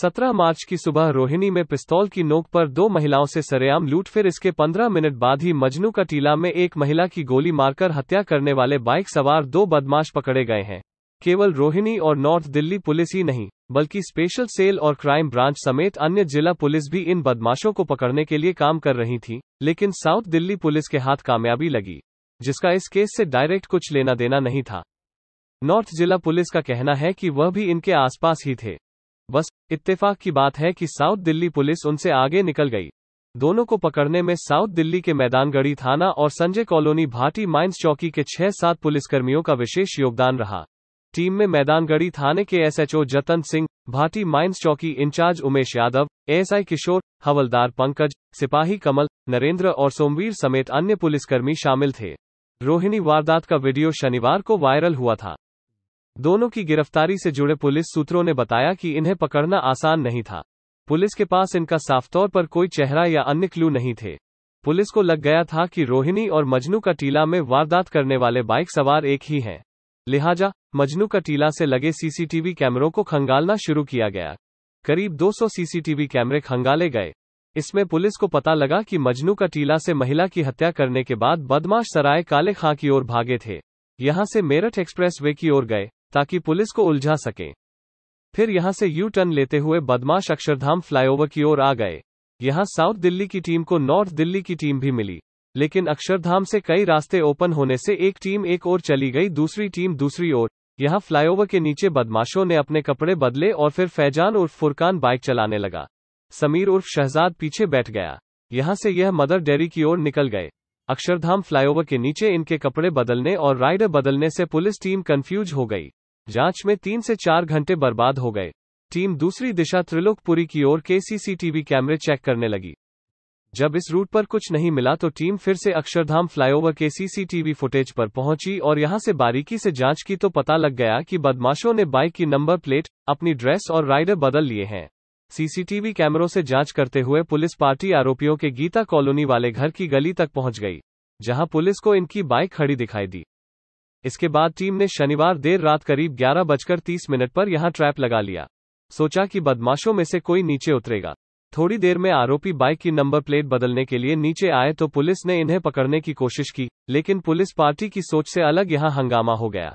17 मार्च की सुबह रोहिणी में पिस्तौल की नोक पर दो महिलाओं से सरेआम लूट फिर इसके 15 मिनट बाद ही मजनू का टीला में एक महिला की गोली मारकर हत्या करने वाले बाइक सवार दो बदमाश पकड़े गए हैं केवल रोहिणी और नॉर्थ दिल्ली पुलिस ही नहीं बल्कि स्पेशल सेल और क्राइम ब्रांच समेत अन्य जिला पुलिस भी इन बदमाशों को पकड़ने के लिए काम कर रही थी लेकिन साउथ दिल्ली पुलिस के हाथ कामयाबी लगी जिसका इस केस से डायरेक्ट कुछ लेना देना नहीं था नॉर्थ जिला पुलिस का कहना है कि वह भी इनके आसपास ही थे बस इत्तेफाक की बात है कि साउथ दिल्ली पुलिस उनसे आगे निकल गई दोनों को पकड़ने में साउथ दिल्ली के मैदानगढ़ी थाना और संजय कॉलोनी भाटी माइंस चौकी के छह सात पुलिसकर्मियों का विशेष योगदान रहा टीम में मैदानगढ़ी थाने के एसएचओ जतन सिंह भाटी माइंस चौकी इंचार्ज उमेश यादव एएसआई किशोर हवलदार पंकज सिपाही कमल नरेंद्र और सोमवीर समेत अन्य पुलिसकर्मी शामिल थे रोहिणी वारदात का वीडियो शनिवार को वायरल हुआ था दोनों की गिरफ्तारी से जुड़े पुलिस सूत्रों ने बताया कि इन्हें पकड़ना आसान नहीं था पुलिस के पास इनका साफ तौर पर कोई चेहरा या अन्य क्लू नहीं थे पुलिस को लग गया था कि रोहिणी और मजनू का टीला में वारदात करने वाले बाइक सवार एक ही हैं लिहाजा मजनू का टीला से लगे सीसीटीवी कैमरों को खंगालना शुरू किया गया करीब 200 सीसीटीवी कैमरे खंगाले गए इसमें पुलिस को पता लगा कि मजनू का टीला से महिला की हत्या करने के बाद बदमाश सराय काले खां की ओर भागे थे यहां से मेरठ एक्सप्रेस वे की ओर गए ताकि पुलिस को उलझा सके फिर यहां से यू टर्न लेते हुए बदमाश अक्षरधाम फ्लाईओवर की ओर आ गए यहां साउथ दिल्ली की टीम को नॉर्थ दिल्ली की टीम भी मिली लेकिन अक्षरधाम से कई रास्ते ओपन होने से एक टीम एक ओर चली गई दूसरी टीम दूसरी ओर यहां फ्लाईओवर के नीचे बदमाशों ने अपने कपड़े बदले और फिर फैजान उर्फ फुरकान बाइक चलाने लगा समीर उर्फ शहजाद पीछे बैठ गया यहां से यह मदर डेरी की ओर निकल गए अक्षरधाम फ्लाईओवर के नीचे इनके कपड़े बदलने और राइडर बदलने से पुलिस टीम कंफ्यूज हो गई जांच में तीन से चार घंटे बर्बाद हो गए टीम दूसरी दिशा त्रिलोकपुरी की ओर के सीसीटीवी कैमरे चेक करने लगी जब इस रूट पर कुछ नहीं मिला तो टीम फिर से अक्षरधाम फ्लाईओवर के सीसीटीवी फुटेज पर पहुंची और यहां से बारीकी से जांच की तो पता लग गया कि बदमाशों ने बाइक की नंबर प्लेट अपनी ड्रेस और राइडर बदल लिए हैं सीसीटीवी कैमरों से जांच करते हुए पुलिस पार्टी आरोपियों के गीता कॉलोनी वाले घर की गली तक पहुंच गई जहां पुलिस को इनकी बाइक खड़ी दिखाई दी इसके बाद टीम ने शनिवार देर रात करीब ग्यारह बजकर तीस मिनट पर यहां ट्रैप लगा लिया सोचा कि बदमाशों में से कोई नीचे उतरेगा थोड़ी देर में आरोपी बाइक की नंबर प्लेट बदलने के लिए नीचे आए तो पुलिस ने इन्हें पकड़ने की कोशिश की लेकिन पुलिस पार्टी की सोच से अलग यहां हंगामा हो गया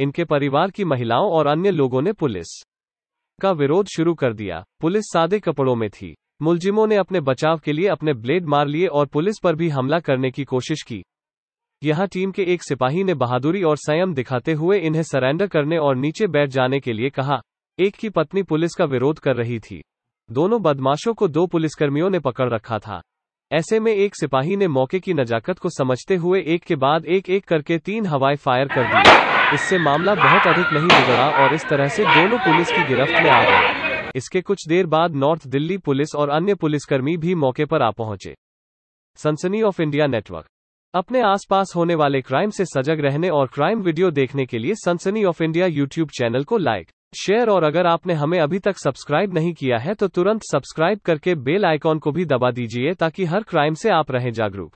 इनके परिवार की महिलाओं और अन्य लोगों ने पुलिस का विरोध शुरू कर दिया पुलिस सादे कपड़ों में थी मुलजिमों ने अपने बचाव के लिए अपने ब्लेड मार लिए और पुलिस पर भी हमला करने की कोशिश की यहाँ टीम के एक सिपाही ने बहादुरी और संयम दिखाते हुए इन्हें सरेंडर करने और नीचे बैठ जाने के लिए कहा एक की पत्नी पुलिस का विरोध कर रही थी दोनों बदमाशों को दो पुलिसकर्मियों ने पकड़ रखा था ऐसे में एक सिपाही ने मौके की नजाकत को समझते हुए एक के बाद एक एक करके तीन हवाई फायर कर दी इससे मामला बहुत अधिक नहीं बिगड़ा और इस तरह से दोनों पुलिस की गिरफ्त में आ गए इसके कुछ देर बाद नॉर्थ दिल्ली पुलिस और अन्य पुलिसकर्मी भी मौके पर आ पहुंचे सनसनी ऑफ इंडिया नेटवर्क अपने आसपास होने वाले क्राइम से सजग रहने और क्राइम वीडियो देखने के लिए Sansani of India YouTube channel को लाइक शेयर और अगर आपने हमें अभी तक सब्सक्राइब नहीं किया है तो तुरंत सब्सक्राइब करके बेल आइकॉन को भी दबा दीजिए ताकि हर क्राइम से आप रहें जागरूक